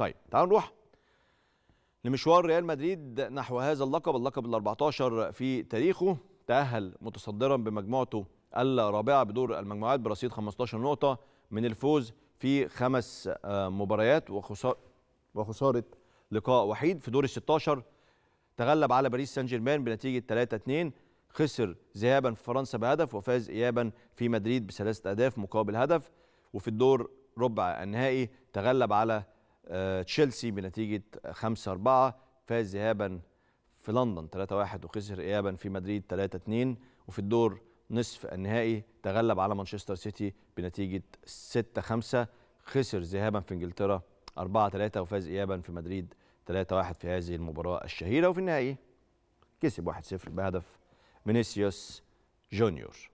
طيب تعالوا نروح لمشوار ريال مدريد نحو هذا اللقب اللقب ال 14 في تاريخه تأهل متصدرا بمجموعته الرابعة بدور المجموعات برصيد 15 نقطة من الفوز في خمس آه، مباريات وخسارة وخسارة لقاء وحيد في دور ال 16 تغلب على باريس سان جيرمان بنتيجة 3-2 خسر ذهابا في فرنسا بهدف وفاز إيابا في مدريد بثلاثة أهداف مقابل هدف وفي الدور ربع النهائي تغلب على آه، تشيلسي بنتيجه 5 4 فاز ذهابا في لندن 3-1 وخسر ايابا في مدريد 3-2 وفي الدور نصف النهائي تغلب على مانشستر سيتي بنتيجه 6-5 خسر ذهابا في انجلترا 4-3 وفاز ايابا في مدريد 3-1 في هذه المباراه الشهيره وفي النهائي كسب 1-0 بهدف فينيسيوس جونيور